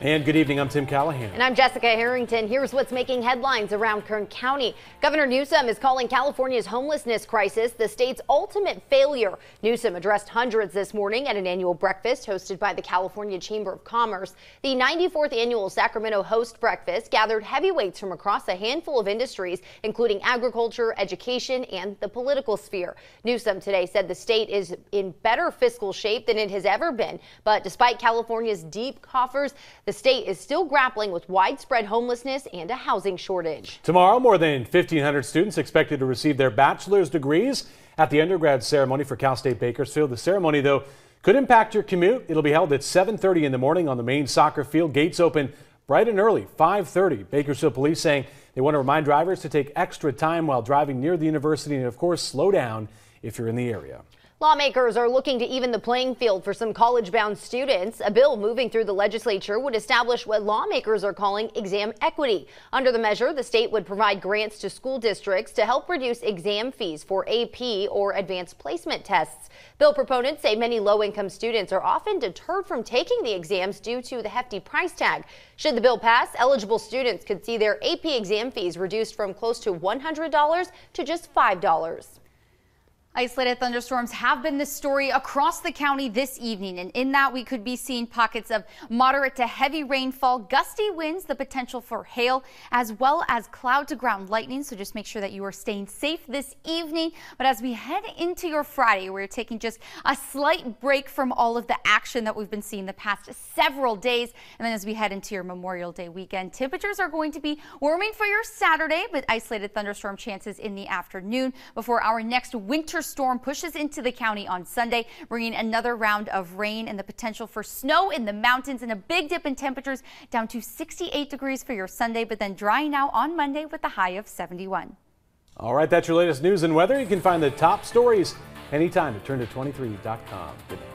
And good evening. I'm Tim Callahan. And I'm Jessica Harrington. Here's what's making headlines around Kern County. Governor Newsom is calling California's homelessness crisis the state's ultimate failure. Newsom addressed hundreds this morning at an annual breakfast hosted by the California Chamber of Commerce. The 94th annual Sacramento Host Breakfast gathered heavyweights from across a handful of industries, including agriculture, education, and the political sphere. Newsom today said the state is in better fiscal shape than it has ever been. But despite California's deep coffers, the state is still grappling with widespread homelessness and a housing shortage. Tomorrow, more than 1,500 students expected to receive their bachelor's degrees at the undergrad ceremony for Cal State Bakersfield. The ceremony, though, could impact your commute. It'll be held at 7:30 in the morning on the main soccer field. Gates open bright and early, 5:30. Bakersfield police saying they want to remind drivers to take extra time while driving near the university and, of course, slow down if you're in the area. Lawmakers are looking to even the playing field for some college bound students. A bill moving through the legislature would establish what lawmakers are calling exam equity. Under the measure, the state would provide grants to school districts to help reduce exam fees for AP or advanced placement tests. Bill proponents say many low income students are often deterred from taking the exams due to the hefty price tag. Should the bill pass, eligible students could see their AP exam fees reduced from close to $100 to just $5. Isolated thunderstorms have been the story across the county this evening, and in that we could be seeing pockets of moderate to heavy rainfall, gusty winds, the potential for hail, as well as cloud to ground lightning. So just make sure that you are staying safe this evening. But as we head into your Friday, we're taking just a slight break from all of the action that we've been seeing the past several days. And then as we head into your Memorial Day weekend, temperatures are going to be warming for your Saturday, but isolated thunderstorm chances in the afternoon before our next winter storm pushes into the county on Sunday, bringing another round of rain and the potential for snow in the mountains and a big dip in temperatures down to 68 degrees for your Sunday, but then drying out on Monday with a high of 71. All right, that's your latest news and weather. You can find the top stories anytime at turn to 23.com. Good night.